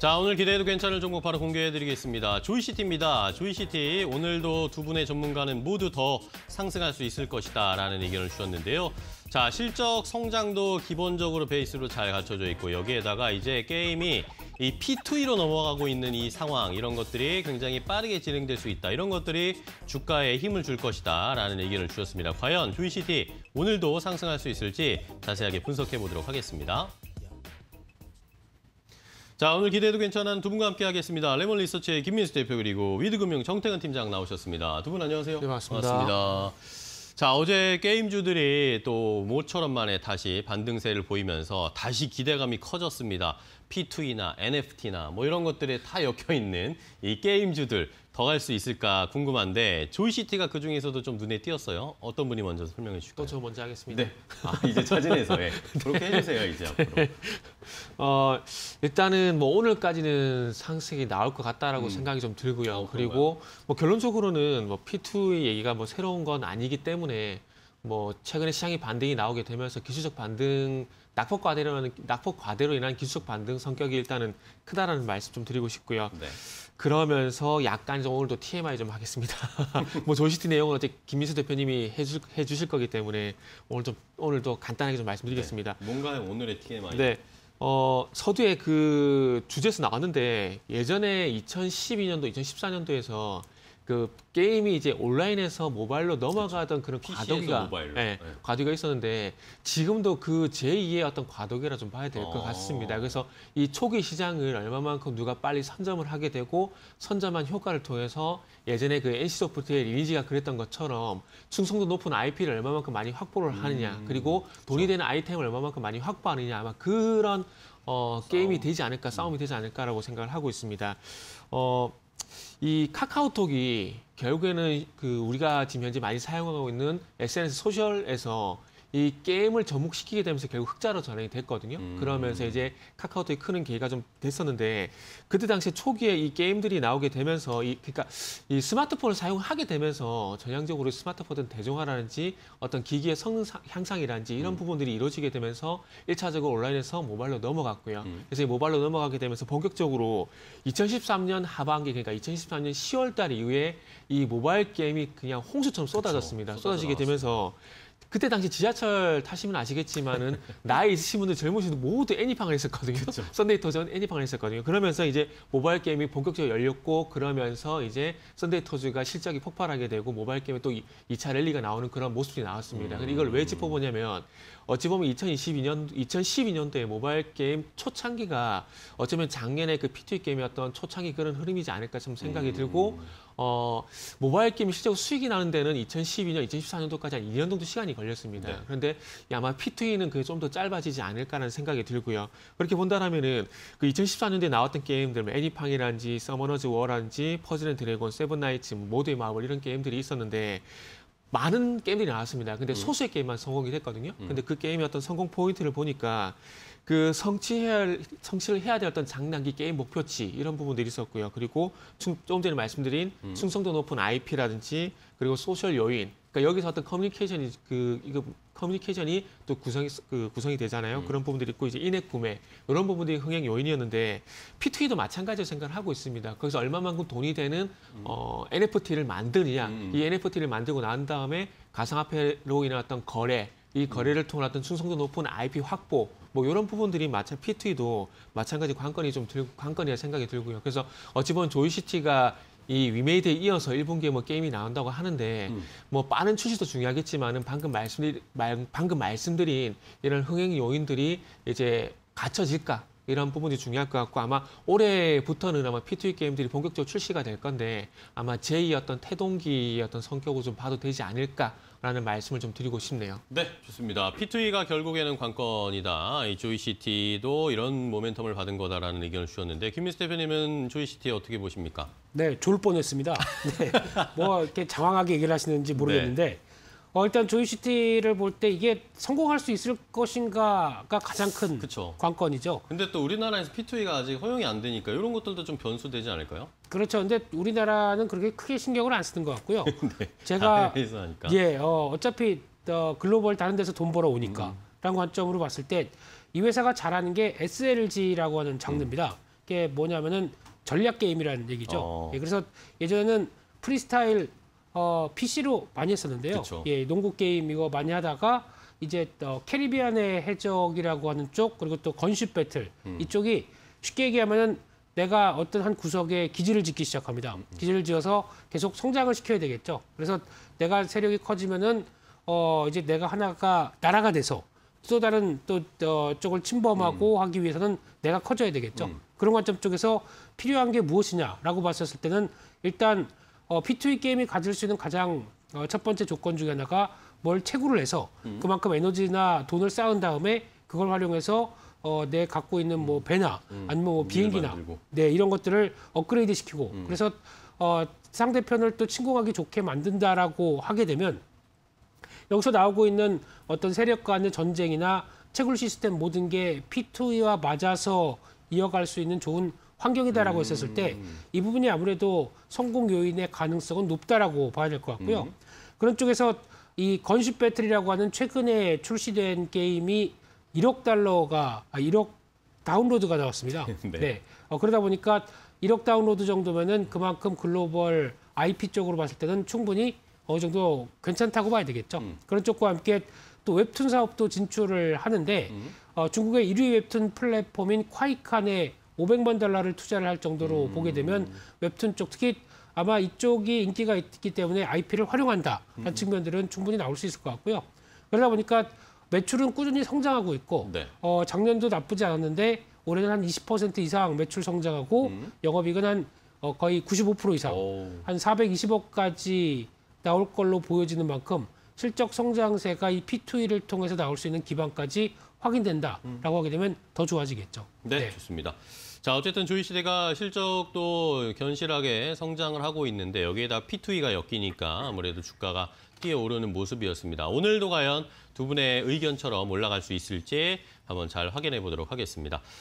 자 오늘 기대해도 괜찮을 종목 바로 공개해드리겠습니다. 조이시티입니다. 조이시티 오늘도 두 분의 전문가는 모두 더 상승할 수 있을 것이다 라는 의견을 주셨는데요. 자 실적 성장도 기본적으로 베이스로 잘 갖춰져 있고 여기에다가 이제 게임이 이 P2E로 넘어가고 있는 이 상황 이런 것들이 굉장히 빠르게 진행될 수 있다. 이런 것들이 주가에 힘을 줄 것이다 라는 의견을 주셨습니다. 과연 조이시티 오늘도 상승할 수 있을지 자세하게 분석해 보도록 하겠습니다. 자 오늘 기대해도 괜찮은 두 분과 함께하겠습니다. 레몬 리서치의 김민수 대표 그리고 위드금융 정태근 팀장 나오셨습니다. 두 분 안녕하세요. 네, 반갑습니다. 반갑습니다. 자 어제 게임주들이 또 모처럼 만에 다시 반등세를 보이면서 다시 기대감이 커졌습니다. P2E나 NFT나 뭐 이런 것들에 다 엮여 있는 이 게임주들 더갈수 있을까 궁금한데 조이시티가 그 중에서도 좀 눈에 띄었어요. 어떤 분이 먼저 설명해 주실까요? 또저 먼저 하겠습니다. 네. 아, 이제 차진해서 예. 그렇게 해주세요 이제 네. 앞으로. 어, 일단은 뭐 오늘까지는 상승이 나올 것 같다라고 음. 생각이 좀 들고요. 어, 그리고 뭐 결론적으로는 뭐 P2의 얘기가 뭐 새로운 건 아니기 때문에 뭐 최근에 시장이 반등이 나오게 되면서 기술적 반등 낙폭 과대로 낙폭 과대로 인한 기술적 반등 성격이 일단은 크다라는 말씀 좀 드리고 싶고요. 네. 그러면서 약간 좀 오늘도 TMI 좀 하겠습니다. 뭐 조시티 내용은 어제 김민수 대표님이 해주, 해주실 거기 때문에 오늘 좀 오늘도 간단하게 좀 말씀드리겠습니다. 네. 뭔가 오늘의 TMI? 네. 어, 서두에 그 주제에서 나왔는데 예전에 2012년도, 2014년도에서 그 게임이 이제 온라인에서 모바일로 넘어가던 그런 과도기가 예, 네. 과도기가 있었는데 지금도 그 제2의 어떤 과도기라 좀 봐야 될것 어. 같습니다. 그래서 이 초기 시장을 얼마만큼 누가 빨리 선점을 하게 되고 선점한 효과를 통해서 예전에 그 NC 소프트의 리니지가 그랬던 것처럼 충성도 높은 IP를 얼마만큼 많이 확보를 하느냐 음, 그리고 돈이 되는 아이템을 얼마만큼 많이 확보하느냐 아마 그런 어, 게임이 되지 않을까 싸움이 되지 않을까라고 생각을 하고 있습니다. 어, 이 카카오톡이 결국에는 그 우리가 지금 현재 많이 사용하고 있는 SNS 소셜에서 이 게임을 접목시키게 되면서 결국 흑자로 전환이 됐거든요. 음. 그러면서 이제 카카오톡이 크는 계기가 좀 됐었는데 그때 당시에 초기에 이 게임들이 나오게 되면서 이 그러니까 이 스마트폰을 사용하게 되면서 전향적으로 스마트폰 은 대중화라든지 어떤 기기의 성능 향상이라든지 이런 음. 부분들이 이루어지게 되면서 일차적으로 온라인에서 모바일로 넘어갔고요. 음. 그래서 이 모바일로 넘어가게 되면서 본격적으로 2013년 하반기 그러니까 2013년 10월 달 이후에 이 모바일 게임이 그냥 홍수처럼 쏟아졌습니다. 그렇죠. 쏟아지게 나왔습니다. 되면서 그때 당시 지하철 타시면 아시겠지만은 나이 있으신 분들 젊으신 분들 모두 애니팡을 했었거든요. 그렇죠. 썬데이 터는 애니팡을 했었거든요. 그러면서 이제 모바일 게임이 본격적으로 열렸고 그러면서 이제 썬데이 터즈가 실적이 폭발하게 되고 모바일 게임에 또 2차 랠리가 나오는 그런 모습이 나왔습니다. 음. 이걸 왜 음. 짚어보냐면 어찌 보면 2022년 2012년도에 모바일 게임 초창기가 어쩌면 작년에 그 P2 게임이었던 초창기 그런 흐름이지 않을까 좀 생각이 음. 들고 어, 모바일 게임이 실제로 수익이 나는 데는 2012년, 2014년도까지 한 2년 정도 시간이 걸렸습니다. 네. 그런데 아마 P2E는 그게 좀 더 짧아지지 않을까라는 생각이 들고요. 그렇게 본다라면은 그 2014년도에 나왔던 게임들, 뭐 애니팡이란지, 서머너즈 워란지, 퍼즐 앤 드래곤, 세븐나이츠, 뭐 모드의 마블 이런 게임들이 있었는데 많은 게임들이 나왔습니다. 근데 음. 소수의 게임만 성공이 됐거든요. 음. 근데 그 게임의 어떤 성공 포인트를 보니까 그 성취해야 성취를 해야 될 어떤 장난기 게임 목표치 이런 부분들이 있었고요. 그리고 좀 전에 말씀드린 음. 충성도 높은 IP라든지 그리고 소셜 요인. 그러니까 여기서 어떤 커뮤니케이션이 그 이거 커뮤니케이션이 또 구성이 그 구성이 되잖아요. 음. 그런 부분들이 있고 이제 인앱 구매 이런 부분들이 흥행 요인이었는데 P2E도 마찬가지로 생각을 하고 있습니다. 거기서 얼마만큼 돈이 되는 음. 어, NFT를 만드느냐 음. 이 NFT를 만들고 난 다음에 가상화폐로 인한 어떤 거래 이 음. 거래를 통한 어떤 충성도 높은 IP 확보 뭐 이런 부분들이 마찬 P2E도 마찬가지 관건이 좀 들, 관건이라 생각이 들고요. 그래서 어찌 보면 조이시티가 이 위메이드에 이어서 일본 게임머 게임이 나온다고 하는데 음. 뭐 빠른 출시도 중요하겠지만은 방금 말씀드린 방금 말씀드린 이런 흥행 요인들이 이제 갖춰질까 이런 부분이 중요할 것 같고 아마 올해부터는 아마 P2E 게임들이 본격적으로 출시가 될 건데 아마 제2 어떤 태동기의 어떤 성격을 좀 봐도 되지 않을까 라는 말씀을 좀 드리고 싶네요. 네, 좋습니다. P2E가 결국에는 관건이다. 이 조이시티도 이런 모멘텀을 받은 거다라는 의견을 주셨는데 김민수 대표님은 조이시티 어떻게 보십니까? 네, 졸 뻔했습니다. 네, 뭐 이렇게 장황하게 얘기를 하시는지 모르겠는데 네. 어, 일단 조이시티를 볼 때 이게 성공할 수 있을 것인가가 가장 큰 그쵸. 관건이죠. 근데 또 우리나라에서 P2E가 아직 허용이 안 되니까 이런 것들도 좀 변수되지 않을까요? 그렇죠. 근데 우리나라는 그렇게 크게 신경을 안 쓰는 것 같고요. 네. 제가 하니까. 예, 어, 어차피 어, 글로벌 다른 데서 돈 벌어 오니까 음. 라는 관점으로 봤을 때 이 회사가 잘하는 게 SLG라고 하는 장르입니다. 음. 이게 뭐냐면은 전략 게임이라는 얘기죠. 어. 예, 그래서 예전에는 프리스타일 어, PC로 많이 했었는데요. 그쵸. 예, 농구 게임 이거 많이 하다가 이제 어, 캐리비안의 해적이라고 하는 쪽 그리고 또 건슈 배틀 음. 이쪽이 쉽게 얘기하면은 내가 어떤 한 구석에 기지를 짓기 시작합니다. 음. 기지를 지어서 계속 성장을 시켜야 되겠죠. 그래서 내가 세력이 커지면은 어 이제 내가 하나가 나라가 돼서 또 다른 또 어, 쪽을 침범하고 음. 하기 위해서는 내가 커져야 되겠죠. 음. 그런 관점 쪽에서 필요한 게 무엇이냐라고 봤었을 때는 일단 어, P2E 게임이 가질 수 있는 가장 어, 첫 번째 조건 중에 하나가 뭘 채굴을 해서 음. 그만큼 에너지나 돈을 쌓은 다음에 그걸 활용해서 어, 내 갖고 있는 뭐 배나 음. 음. 아니면 뭐 비행기나 네 이런 것들을 업그레이드 시키고 음. 그래서 어, 상대편을 또 침공하기 좋게 만든다라고 하게 되면 여기서 나오고 있는 어떤 세력 간의 전쟁이나 채굴 시스템 모든 게 P2E와 맞아서 이어갈 수 있는 좋은 환경이다라고 했었을 때이 음. 부분이 아무래도 성공 요인의 가능성은 높다라고 봐야 될 것 같고요. 음. 그런 쪽에서 이 건십 배틀이라고 하는 최근에 출시된 게임이 1억 달러가 아, 1억 다운로드가 나왔습니다. 네. 네. 어, 그러다 보니까 1억 다운로드 정도면은 그만큼 글로벌 IP 쪽으로 봤을 때는 충분히 어느 정도 괜찮다고 봐야 되겠죠. 음. 그런 쪽과 함께 또 웹툰 사업도 진출을 하는데 음. 어, 중국의 1위 웹툰 플랫폼인 콰이칸의 500만 달러를 투자를 할 정도로 음. 보게 되면 웹툰 쪽 특히 아마 이쪽이 인기가 있기 때문에 IP를 활용한다라는 음. 측면들은 충분히 나올 수 있을 것 같고요. 그러다 보니까 매출은 꾸준히 성장하고 있고 네. 어, 작년도 나쁘지 않았는데 올해는 한 20% 이상 매출 성장하고 음. 영업이익은 한 어, 거의 95% 이상 오. 한 420억까지 나올 걸로 보여지는 만큼 실적 성장세가 이 P2E를 통해서 나올 수 있는 기반까지 확인된다라고 음. 하게 되면 더 좋아지겠죠. 네, 네. 좋습니다. 자, 어쨌든 조이시대가 실적도 견실하게 성장을 하고 있는데 여기에다 P2E가 엮이니까 아무래도 주가가 뛰어오르는 모습이었습니다. 오늘도 과연 두 분의 의견처럼 올라갈 수 있을지 한번 잘 확인해 보도록 하겠습니다.